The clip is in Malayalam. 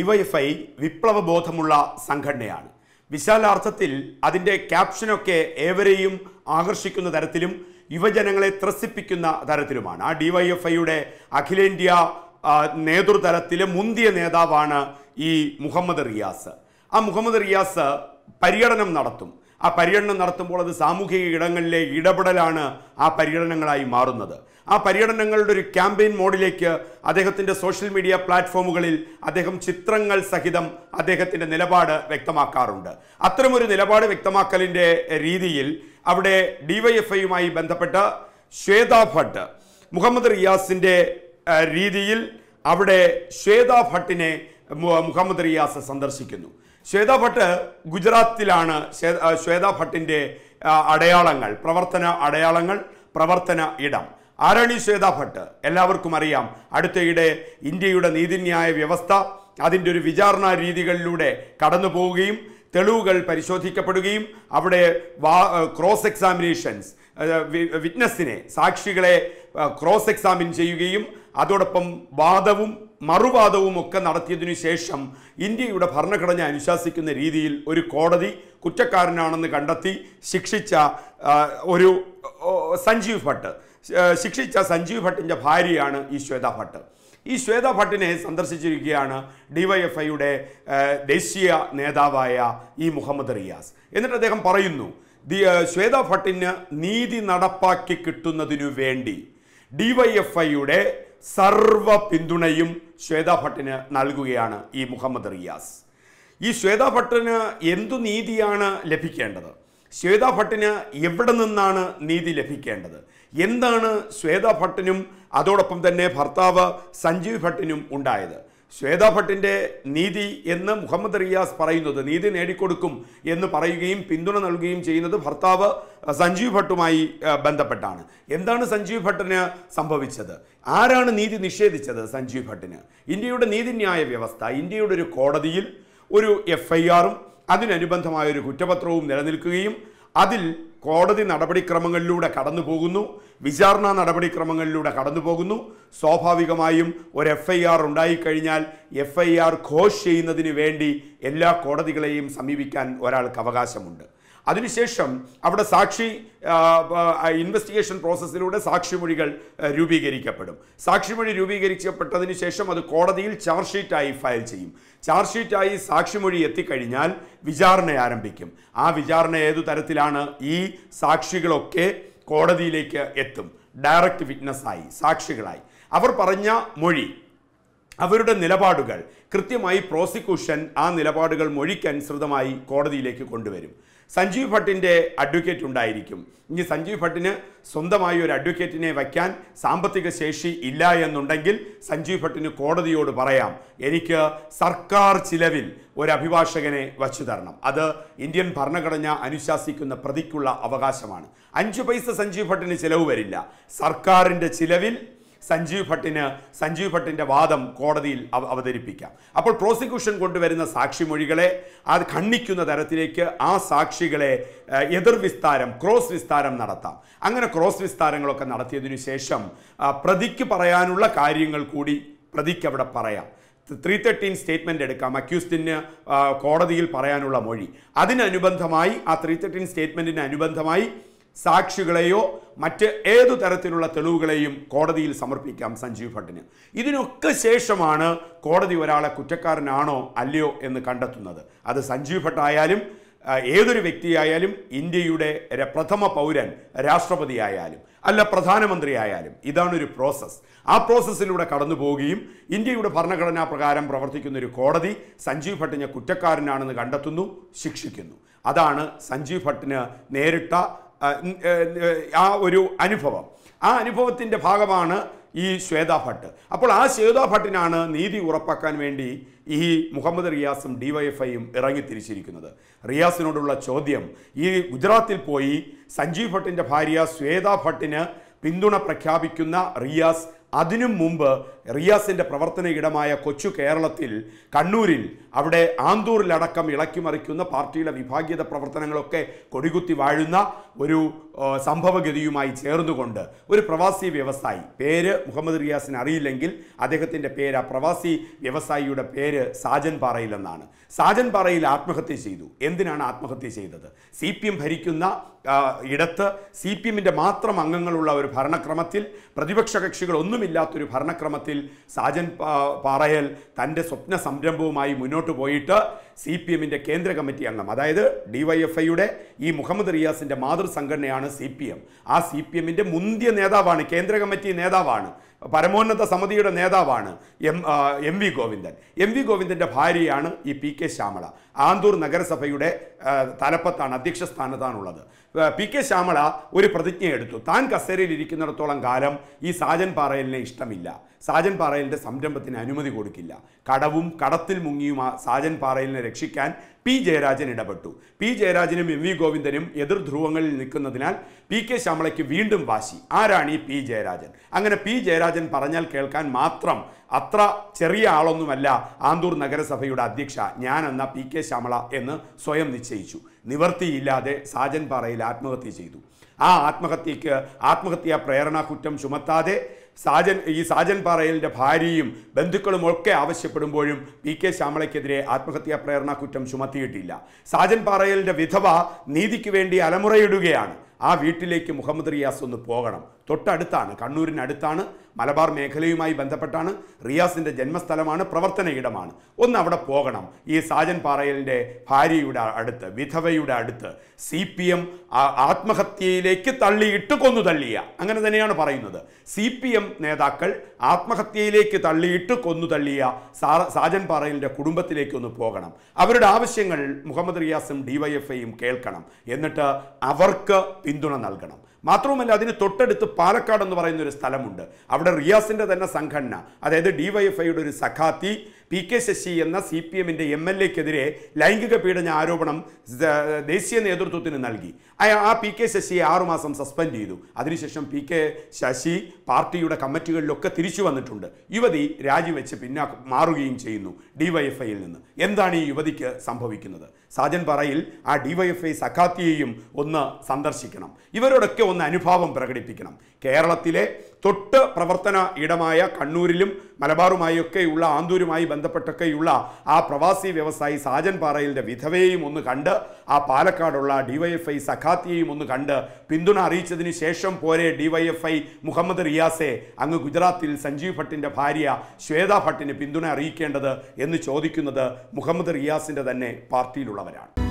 ഡിവൈഎഫ്ഐ വിപ്ലവബോധമുള്ള സംഘടനയാണ് വിശാലാർത്ഥത്തിൽ അതിൻ്റെ ക്യാപ്ഷനൊക്കെ ഏവരെയും ആകർഷിക്കുന്ന തരത്തിലും യുവജനങ്ങളെ ത്രസിപ്പിക്കുന്ന തരത്തിലുമാണ് ആ ഡിവൈഎഫ്ഐയുടെ അഖിലേന്ത്യ നേതൃതലത്തിലെ മുന്തിയ നേതാവാണ് ഈ മുഹമ്മദ് റിയാസ് ആ മുഹമ്മദ് റിയാസ് പര്യടനം നടത്തും ആ പര്യടനം നടത്തുമ്പോൾ അത് സാമൂഹിക ഇടങ്ങളിലെ ഇടപെടലാണ് ആ പര്യടനങ്ങളായി മാറുന്നത് ആ പര്യടനങ്ങളുടെ ഒരു ക്യാമ്പയിൻ മോഡിലേക്ക് അദ്ദേഹത്തിൻ്റെ സോഷ്യൽ മീഡിയ പ്ലാറ്റ്ഫോമുകളിൽ അദ്ദേഹം ചിത്രങ്ങൾ സഹിതം അദ്ദേഹത്തിൻ്റെ നിലപാട് വ്യക്തമാക്കാറുണ്ട് അത്തരമൊരു നിലപാട് വ്യക്തമാക്കലിൻ്റെ രീതിയിൽ അവിടെ ഡിവൈഎഫ്ഐയുമായി ബന്ധപ്പെട്ട ശ്വേത ഭട്ട് മുഹമ്മദ് റിയാസിൻ്റെ രീതിയിൽ അവിടെ ശ്വേത ഭട്ടിനെ മുഹമ്മദ് റിയാസ് സന്ദർശിക്കുന്നു ശ്വേത ഭട്ട് ഗുജറാത്തിലാണ് ശ്വേത ഭട്ടിൻ്റെ അടയാളങ്ങൾ പ്രവർത്തന അടയാളങ്ങൾ പ്രവർത്തന ഇടം ആരാണ് ഈ ശ്വേത ഭട്ട് എല്ലാവർക്കും അറിയാം അടുത്തയിടെ ഇന്ത്യയുടെ നീതിന്യായ വ്യവസ്ഥ അതിൻ്റെ ഒരു വിചാരണ രീതികളിലൂടെ കടന്നു പോവുകയും തെളിവുകൾ പരിശോധിക്കപ്പെടുകയും അവിടെ ക്രോസ് എക്സാമിനേഷൻസ് വിറ്റ്നസ്സിനെ സാക്ഷികളെ ക്രോസ് എക്സാമിൻ ചെയ്യുകയും അതോടൊപ്പം വാദവും മറുവാദവും ഒക്കെ നടത്തിയതിനു ശേഷം ഇന്ത്യയുടെ ഭരണഘടന അനുശാസിക്കുന്ന രീതിയിൽ ഒരു കോടതി കുറ്റക്കാരനാണെന്ന് കണ്ടെത്തി ശിക്ഷിച്ച ഒരു സഞ്ജീവ് ഭട്ട് ശിക്ഷിച്ച സഞ്ജീവ് ഭട്ടിൻ്റെ ഭാര്യയാണ് ഈ ശ്വേത ഭട്ട് ഈ ശ്വേത ഭട്ടിനെ സന്ദർശിച്ചിരിക്കുകയാണ് ഡിവൈഎഫ്ഐയുടെ ദേശീയ നേതാവായ ഈ മുഹമ്മദ് റിയാസ് എന്നിട്ട് അദ്ദേഹം പറയുന്നു ശ്വേത ഭട്ടിന് നീതി നടപ്പാക്കി കിട്ടുന്നതിനു വേണ്ടി ഡിവൈഎഫ്ഐയുടെ സർവ പിന്തുണയും ശ്വേത ഭട്ടിന് നൽകുകയാണ് ഈ മുഹമ്മദ് റിയാസ് ഈ ശ്വേത ഭട്ടിന് എന്തു നീതിയാണ് ലഭിക്കേണ്ടത് ശ്വേത ഭട്ടിന് എവിടെ നിന്നാണ് നീതി ലഭിക്കേണ്ടത് എന്താണ് ശ്വേത ഭട്ടിനും അതോടൊപ്പം തന്നെ ഭർത്താവ് സഞ്ജീവ് ഭട്ടിനും ഉണ്ടായത് ശ്വേതാ ഭട്ടിൻ്റെ നീതി എന്ന് മുഹമ്മദ് റിയാസ് പറയുന്നത് നീതി നേടിക്കൊടുക്കും എന്ന് പറയുകയും പിന്തുണ നൽകുകയും ചെയ്യുന്നത് ഭർത്താവ് സഞ്ജീവ് ഭട്ടുമായി ബന്ധപ്പെട്ടാണ് എന്താണ് സഞ്ജീവ് ഭട്ടിന് സംഭവിച്ചത് ആരാണ് നീതി നിഷേധിച്ചത് സഞ്ജീവ് ഭട്ടിന് ഇന്ത്യയുടെ നീതിന്യായ വ്യവസ്ഥ ഇന്ത്യയുടെ ഒരു കോടതിയിൽ ഒരു എഫ് ഐ ആറും അതിനനുബന്ധമായ ഒരു കുറ്റപത്രവും നിലനിൽക്കുകയും അതിൽ കോടതി നടപടിക്രമങ്ങളിലൂടെ കടന്നു പോകുന്നു വിചാരണ നടപടിക്രമങ്ങളിലൂടെ കടന്നു പോകുന്നു സ്വാഭാവികമായും ഒരു എഫ് ഐ ആർ ഉണ്ടായിക്കഴിഞ്ഞാൽ എഫ് ഐ ആർ ഘോഷ് ചെയ്യുന്നതിന് വേണ്ടി എല്ലാ കോടതികളെയും സമീപിക്കാൻ ഒരാൾക്ക് അവകാശമുണ്ട് അതിനുശേഷം അവിടെ സാക്ഷി ഇൻവെസ്റ്റിഗേഷൻ പ്രോസസ്സിലൂടെ സാക്ഷിമൊഴികൾ രൂപീകരിക്കപ്പെടും സാക്ഷിമൊഴി രൂപീകരിക്കപ്പെട്ടതിന് ശേഷം അത് കോടതിയിൽ ചാർജ് ഷീറ്റായി ഫയൽ ചെയ്യും ചാർജ് ഷീറ്റായി സാക്ഷിമൊഴി എത്തിക്കഴിഞ്ഞാൽ വിചാരണ ആരംഭിക്കും ആ വിചാരണ ഏതു തരത്തിലാണ് ഈ സാക്ഷികളൊക്കെ കോടതിയിലേക്ക് എത്തും ഡയറക്റ്റ് വിറ്റ്നസ്സായി സാക്ഷികളായി അവർ പറഞ്ഞ മൊഴി അവരുടെ നിലപാടുകൾ കൃത്യമായി പ്രോസിക്യൂഷൻ ആ നിലപാടുകൾ മൊഴിക്കനുസൃതമായി കോടതിയിലേക്ക് കൊണ്ടുവരും സഞ്ജീവ് ഭട്ടിൻ്റെ അഡ്വക്കേറ്റ് ഉണ്ടായിരിക്കും ഇനി സഞ്ജീവ് ഭട്ടിന് സ്വന്തമായി ഒരു അഡ്വക്കേറ്റിനെ വയ്ക്കാൻ സാമ്പത്തിക ശേഷി ഇല്ല എന്നുണ്ടെങ്കിൽ സഞ്ജീവ് ഭട്ടിന് കോടതിയോട് പറയാം എനിക്ക് സർക്കാർ ചിലവിൽ ഒരു അഭിഭാഷകനെ വച്ചു തരണം അത് ഇന്ത്യൻ ഭരണഘടന അനുശാസിക്കുന്ന പ്രതിക്കുള്ള അവകാശമാണ് അഞ്ച് പൈസ സഞ്ജീവ് ഭട്ടിന് ചിലവ് വരില്ല സർക്കാരിൻ്റെ ചിലവിൽ സഞ്ജീവ് ഭട്ടിന് സഞ്ജീവ് ഭട്ടിൻ്റെ വാദം കോടതിയിൽ അവതരിപ്പിക്കാം അപ്പോൾ പ്രോസിക്യൂഷൻ കൊണ്ടുവരുന്ന സാക്ഷിമൊഴികളെ അത് ഖണ്ണിക്കുന്ന തരത്തിലേക്ക് ആ സാക്ഷികളെ എതിർവിസ്താരം ക്രോസ് വിസ്താരം നടത്താം അങ്ങനെ ക്രോസ് വിസ്താരങ്ങളൊക്കെ നടത്തിയതിനു ശേഷം പ്രതിക്ക് പറയാനുള്ള കാര്യങ്ങൾ കൂടി പ്രതിക്ക് അവിടെ പറയാം ത്രീ തേർട്ടീൻ സ്റ്റേറ്റ്മെൻ്റ് എടുക്കാം അക്യൂസ്റ്റിന് കോടതിയിൽ പറയാനുള്ള മൊഴി അതിനനുബന്ധമായി ആ ത്രീ തേർട്ടീൻ സ്റ്റേറ്റ്മെൻറ്റിന് അനുബന്ധമായി സാക്ഷികളെയോ മറ്റ് ഏതു തരത്തിലുള്ള തെളിവുകളെയും കോടതിയിൽ സമർപ്പിക്കാം സഞ്ജീവ് ഭട്ടിന് ഇതിനൊക്കെ ശേഷമാണ് കോടതി ഒരാളെ കുറ്റക്കാരനാണോ അല്ലയോ എന്ന് കണ്ടെത്തുന്നത് അത് സഞ്ജീവ് ഭട്ട് ആയാലും ഏതൊരു വ്യക്തിയായാലും ഇന്ത്യയുടെ പ്രഥമ പൗരൻ രാഷ്ട്രപതി ആയാലും അല്ല പ്രധാനമന്ത്രി ആയാലും ഇതാണ് ഒരു പ്രോസസ്സ് ആ പ്രോസസ്സിലൂടെ കടന്നു പോവുകയും ഇന്ത്യയുടെ ഭരണഘടനാ പ്രകാരം പ്രവർത്തിക്കുന്ന ഒരു കോടതി സഞ്ജീവ് ഭട്ടിനെ കുറ്റക്കാരനാണെന്ന് കണ്ടെത്തുന്നു ശിക്ഷിക്കുന്നു അതാണ് സഞ്ജീവ് ഭട്ടിന് നേരിട്ട ആ ഒരു അനുഭവം ആ അനുഭവത്തിൻ്റെ ഭാഗമാണ് ഈ ശ്വേതാ ഭട്ട് അപ്പോൾ ആ ശ്വേതാ ഭട്ടിനാണ് നീതി ഉറപ്പാക്കാൻ വേണ്ടി ഈ മുഹമ്മദ് റിയാസും ഇറങ്ങി ഇറങ്ങിത്തിരിച്ചിരിക്കുന്നത് റിയാസിനോടുള്ള ചോദ്യം ഈ ഗുജറാത്തിൽ പോയി സഞ്ജീവ് ഭട്ടിൻ്റെ ഭാര്യ ശ്വേതാ ഭട്ടിന് പിന്തുണ പ്രഖ്യാപിക്കുന്ന റിയാസ് അതിനും മുമ്പ് റിയാസിൻ്റെ പ്രവർത്തന ഇടമായ കൊച്ചു കേരളത്തിൽ കണ്ണൂരിൽ അവിടെ ആന്തൂരിലടക്കം ഇളക്കിമറിക്കുന്ന പാർട്ടിയുടെ വിഭാഗീയത പ്രവർത്തനങ്ങളൊക്കെ കൊടികുത്തി വാഴുന്ന ഒരു സംഭവഗതിയുമായി ചേർന്നുകൊണ്ട് ഒരു പ്രവാസി വ്യവസായി പേര് മുഹമ്മദ് റിയാസിന് അറിയില്ലെങ്കിൽ അദ്ദേഹത്തിൻ്റെ പേര് ആ പ്രവാസി വ്യവസായിയുടെ പേര് സാജൻ പാറയിൽ എന്നാണ് സാജൻ പാറയിൽ ആത്മഹത്യ ചെയ്തു എന്തിനാണ് ആത്മഹത്യ ചെയ്തത് സി പി എം ഭരിക്കുന്ന ഇടത്ത് സി പി എമ്മിൻ്റെ മാത്രം അംഗങ്ങളുള്ള ഒരു ഭരണക്രമത്തിൽ പ്രതിപക്ഷ കക്ഷികളൊന്നുമില്ലാത്തൊരു ഭരണക്രമത്തിൽ സാജൻ പാറയൽ തൻ്റെ സ്വപ്ന സംരംഭവുമായി മുന്നോട്ട് പോയിട്ട് സി പി എമ്മിൻ്റെ കേന്ദ്ര കമ്മിറ്റി അംഗം അതായത് ഡി വൈ എഫ് ഐയുടെ ഈ മുഹമ്മദ് റിയാസിൻ്റെ മാതൃസംഘടനയാണ് സി പി എം ആ സി പി എമ്മിൻ്റെ മുന്തിയ നേതാവാണ് കേന്ദ്ര കമ്മിറ്റി നേതാവാണ് പരമോന്നത സമിതിയുടെ നേതാവാണ് M M V Govindan M V ഗോവിന്ദൻ്റെ ഭാര്യയാണ് ഈ പി കെ ശ്യാമള ആന്തൂർ നഗരസഭയുടെ തലപ്പത്താണ് അധ്യക്ഷ സ്ഥാനത്താണുള്ളത് പി കെ ശ്യാമള ഒരു എടുത്തു താൻ കസേരയിൽ ഇരിക്കുന്നിടത്തോളം കാലം ഈ സാജൻ പാറയലിനെ ഇഷ്ടമില്ല സാജൻ പാറയലിൻ്റെ സംരംഭത്തിന് അനുമതി കൊടുക്കില്ല കടവും കടത്തിൽ മുങ്ങിയും സാജൻ പാറയലിനെ രക്ഷിക്കാൻ പി ജയരാജൻ ഇടപെട്ടു പി ജയരാജനും എം വി ഗോവിന്ദനും എതിർധ്രുവങ്ങളിൽ നിൽക്കുന്നതിനാൽ പി കെ ശ്യാമളയ്ക്ക് വീണ്ടും വാശി ആരാണ് ഈ പി ജയരാജൻ അങ്ങനെ പി ജയരാജൻ പറഞ്ഞാൽ കേൾക്കാൻ മാത്രം അത്ര ചെറിയ ആളൊന്നുമല്ല ആന്തൂർ നഗരസഭയുടെ അധ്യക്ഷ ഞാനെന്ന പി കെ ശ്യാമള എന്ന് സ്വയം നിശ്ചയിച്ചു നിവർത്തിയില്ലാതെ സാജൻ പാറയിൽ ആത്മഹത്യ ചെയ്തു ആ ആത്മഹത്യക്ക് ആത്മഹത്യാ പ്രേരണ കുറ്റം ചുമത്താതെ സാജൻ ഈ സാജൻ പാറയലിൻ്റെ ഭാര്യയും ബന്ധുക്കളും ഒക്കെ ആവശ്യപ്പെടുമ്പോഴും പി കെ ശ്യാമളയ്ക്കെതിരെ ആത്മഹത്യാ പ്രേരണ കുറ്റം ചുമത്തിയിട്ടില്ല സാജൻ പാറയലിൻ്റെ വിധവ നീതിക്ക് വേണ്ടി അലമുറയിടുകയാണ് ആ വീട്ടിലേക്ക് മുഹമ്മദ് റിയാസ് ഒന്ന് പോകണം തൊട്ടടുത്താണ് കണ്ണൂരിനടുത്താണ് മലബാർ മേഖലയുമായി ബന്ധപ്പെട്ടാണ് റിയാസിൻ്റെ ജന്മസ്ഥലമാണ് പ്രവർത്തന ഇടമാണ് ഒന്ന് അവിടെ പോകണം ഈ സാജൻ പാറയലിൻ്റെ ഭാര്യയുടെ അടുത്ത് വിധവയുടെ അടുത്ത് സി പി എം ആത്മഹത്യയിലേക്ക് തള്ളിയിട്ട് കൊന്നു തള്ളിയ അങ്ങനെ തന്നെയാണ് പറയുന്നത് സി പി എം നേതാക്കൾ ആത്മഹത്യയിലേക്ക് തള്ളിയിട്ട് കൊന്നു തള്ളിയ സാജൻ പാറയലിൻ്റെ കുടുംബത്തിലേക്ക് ഒന്ന് പോകണം അവരുടെ ആവശ്യങ്ങൾ മുഹമ്മദ് റിയാസും ഡിവൈഎഫ്ഐയും കേൾക്കണം എന്നിട്ട് അവർക്ക് പിന്തുണ നൽകണം മാത്രവുമല്ല അതിന് തൊട്ടടുത്ത് പാലക്കാട് എന്ന് പറയുന്ന ഒരു സ്ഥലമുണ്ട് അവിടെ റിയാസിൻ്റെ തന്നെ സംഘടന അതായത് ഡിവൈഎഫ്ഐയുടെ ഒരു സഖാത്തി പി കെ ശശി എന്ന സി പി എമ്മിൻ്റെ എം എൽ എക്കെതിരെ ലൈംഗിക പീഡന ആരോപണം ദേശീയ നേതൃത്വത്തിന് നൽകി ആ പി കെ ശശിയെ ആറുമാസം സസ്പെൻഡ് ചെയ്തു അതിനുശേഷം പി കെ ശശി പാർട്ടിയുടെ കമ്മിറ്റികളിലൊക്കെ തിരിച്ചു വന്നിട്ടുണ്ട് യുവതി രാജിവെച്ച് പിന്നാ മാറുകയും ചെയ്യുന്നു ഡിവൈഎഫ്ഐയിൽ നിന്ന് എന്താണ് ഈ യുവതിക്ക് സംഭവിക്കുന്നത് സാജൻ പറയിൽ ആ ഡിവൈഎഫ്ഐ സഖാത്തിയെയും ഒന്ന് സന്ദർശിക്കണം ഇവരോടൊക്കെ ഒന്ന് അനുഭാവം പ്രകടിപ്പിക്കണം കേരളത്തിലെ തൊട്ട് പ്രവർത്തന ഇടമായ കണ്ണൂരിലും മലബാറുമായൊക്കെയുള്ള ആന്തൂരുമായി ബന്ധപ്പെട്ടൊക്കെയുള്ള ആ പ്രവാസി വ്യവസായി സാജൻ പാറയിലിൻ്റെ വിധവയെയും ഒന്ന് കണ്ട് ആ പാലക്കാടുള്ള ഡിവൈഎഫ്ഐ സഖാത്തിയെയും ഒന്ന് കണ്ട് പിന്തുണ അറിയിച്ചതിന് ശേഷം പോരെ ഡിവൈഎഫ്ഐ മുഹമ്മദ് റിയാസെ അങ്ങ് ഗുജറാത്തിൽ സഞ്ജീവ് ഭട്ടിൻ്റെ ഭാര്യ ശ്വേത ഭട്ടിന് പിന്തുണ അറിയിക്കേണ്ടത് എന്ന് ചോദിക്കുന്നത് മുഹമ്മദ് റിയാസിൻ്റെ തന്നെ പാർട്ടിയിലുള്ളവരാണ്